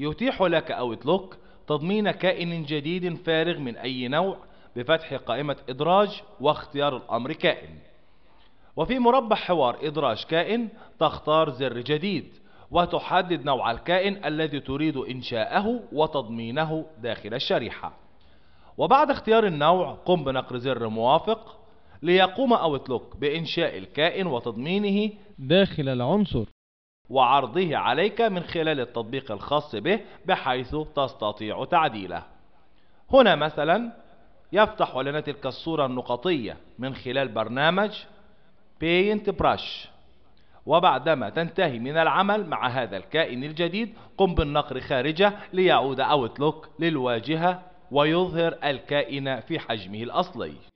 يتيح لك أوتلوك تضمين كائن جديد فارغ من أي نوع بفتح قائمة إدراج واختيار الأمر كائن وفي مربع حوار إدراج كائن تختار زر جديد وتحدد نوع الكائن الذي تريد إنشاءه وتضمينه داخل الشريحة وبعد اختيار النوع قم بنقر زر موافق ليقوم أوتلوك بإنشاء الكائن وتضمينه داخل العنصر وعرضه عليك من خلال التطبيق الخاص به بحيث تستطيع تعديله هنا مثلا يفتح لنا تلك الصورة النقطية من خلال برنامج Paint Brush وبعدما تنتهي من العمل مع هذا الكائن الجديد قم بالنقر خارجه ليعود أوتلوك للواجهة ويظهر الكائن في حجمه الأصلي